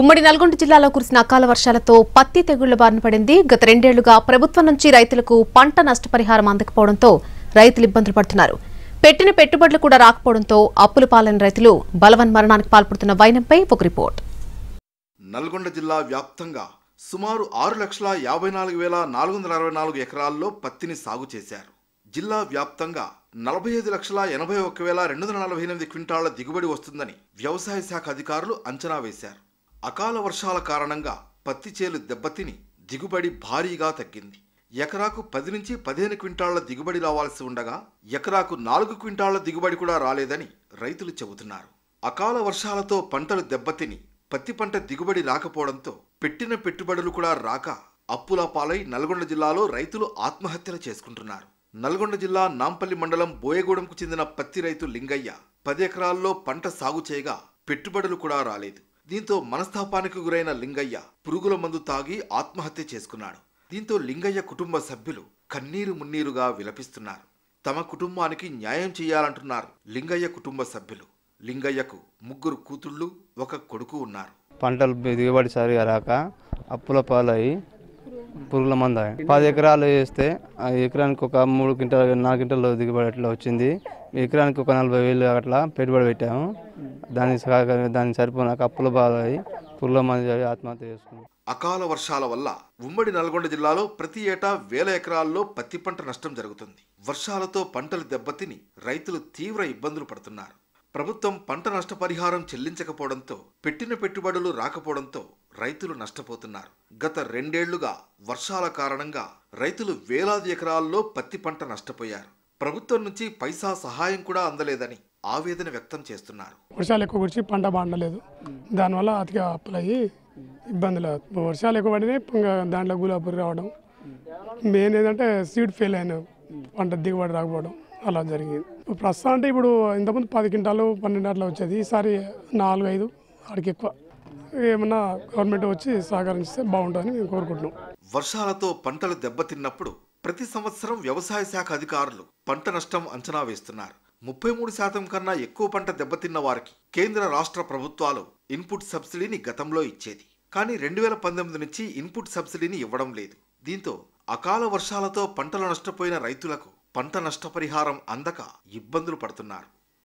ఉమ్మడి నల్గొండ జిల్లాలో కురిసిన అకాల వర్షాలతో పత్తి తెగుళ్ల బారిన పడింది గత రెండేళ్లుగా ప్రభుత్వం నుంచి రైతులకు పంట నష్టపరిహారం అందకపోవడంతో రైతులు ఇబ్బందులు పడుతున్నారు పెట్టిన పెట్టుబడులు కూడా రాకపోవడంతో అప్పులు పాలైన రైతులు బలవన్ మరణానికి పాల్పడుతున్న వైనంపై ఒక రిపోర్ట్ నల్గొండ జిల్లా వ్యాప్తంగా సుమారు ఆరు లక్షల యాభై నాలుగు వేల నాలుగు వందల అరవై నాలుగు ఎకరాల్లో పత్తిని సాగు చేశారు జిల్లా వ్యాప్తంగా నలభై ఐదు లక్షల ఎనభై ఒక్క వేల రెండు వందల నలభై ఎనిమిది క్వింటాళ్ల దిగుబడి వస్తుందని వ్యవసాయ శాఖ అధికారులు అంచనా వేశారు అకాల వర్షాల కారణంగా పత్తి చేలు దెబ్బతిని దిగుబడి భారీగా తగ్గింది ఎకరాకు పది నుంచి పదిహేను క్వింటాళ్ల దిగుబడి రావాల్సి ఉండగా ఎకరాకు నాలుగు క్వింటాళ్ల దిగుబడి కూడా రాలేదని రైతులు చెబుతున్నారు అకాల వర్షాలతో పంటలు దెబ్బతిని పత్తి పంట దిగుబడి రాకపోవడంతో పెట్టిన పెట్టుబడులు కూడా రాక అప్పుల పాలై నల్గొండ జిల్లాలో రైతులు ఆత్మహత్యలు చేసుకుంటున్నారు నల్గొండ జిల్లా నాంపల్లి మండలం బోయగూడెంకు చెందిన పత్తి రైతు లింగయ్య పది ఎకరాల్లో పంట సాగు చేయగా పెట్టుబడులు కూడా రాలేదు దీంతో మనస్తాపానికి గురైన లింగయ్య పురుగుల మందు తాగి ఆత్మహత్య చేసుకున్నాడు దీంతో లింగయ్య కుటుంబ సభ్యులు కన్నీరు మున్నీరుగా విలపిస్తున్నారు తమ కుటుంబానికి న్యాయం చేయాలంటున్నారు లింగయ్య కుటుంబ సభ్యులు లింగయ్యకు ముగ్గురు కూతుళ్ళు ఒక కొడుకు ఉన్నారు పంటలు దిగుబడి సరిగా రాక అప్పుల పాలయ్యి పురుగుల మంద పది ఎకరాలు వేస్తే ఆ ఎకరానికి ఒక మూడు క్వింటాలు నాలుగు క్వింటాలు దిగుబడి అట్లా వచ్చింది ఎకరానికి ఒక నలభై వేలు అట్లా పెట్టుబడి పెట్టాము దానికి దానికి సరిపోయినాక అప్పుల బాధ అయ్యి పురుగుల మంద ఆత్మహత్య చేసుకున్నాం అకాల వర్షాల వల్ల ఉమ్మడి నల్గొండ జిల్లాలో ప్రతి ఏటా వేల ఎకరాల్లో పత్తి పంట నష్టం జరుగుతుంది వర్షాలతో పంటలు దెబ్బతిని రైతులు తీవ్ర ఇబ్బందులు పడుతున్నారు ప్రభుత్వం పంట నష్టపరిహారం చెల్లించకపోవడంతో పెట్టిన పెట్టుబడులు రాకపోవడంతో రైతులు నష్టపోతున్నారు గత రెండేళ్లుగా వర్షాల కారణంగా రైతులు వేలాది ఎకరాల్లో పత్తి పంట నష్టపోయారు ప్రభుత్వం నుంచి పైసా సహాయం కూడా అందలేదని ఆవేదన వ్యక్తం చేస్తున్నారు వర్షాలు ఎక్కువ కురిచి పంట పండలేదు దానివల్ల అతిగా అప్పులయ్యి ఇబ్బందులు వర్షాలు ఎక్కువ పడినాయి దాంట్లో గులాబీ రావడం మెయిన్ ఏంటంటే సీడ్ ఫెయిల్ అయిన పంట దిగుబడి రాకపోవడం అలా జరిగింది ప్రస్తుతం అంటే ఇప్పుడు ఇంతకుముందు పది క్వింటాలు పన్నెండు అట్లా వచ్చేది ఈసారి నాలుగు ఐదు అడికి ఎక్కువ ఏమన్నా గవర్నమెంట్ వచ్చి సహకరించే బాగుంటుందని మేము కోరుకుంటున్నాం వర్షాలతో పంటలు దెబ్బతిన్నప్పుడు ప్రతి సంవత్సరం వ్యవసాయ శాఖ అధికారులు పంట నష్టం అంచనా వేస్తున్నారు ముప్పై మూడు శాతం కన్నా ఎక్కువ పంట దెబ్బతిన్న వారికి కేంద్ర రాష్ట్ర ప్రభుత్వాలు ఇన్పుట్ సబ్సిడీని గతంలో ఇచ్చేది కానీ రెండు వేల పంతొమ్మిది నుంచి ఇన్పుట్ సబ్సిడీని ఇవ్వడం లేదు దీంతో అకాల వర్షాలతో పంటలు నష్టపోయిన రైతులకు పంట నష్టపరిహారం అందక ఇబ్బందులు పడుతున్నారు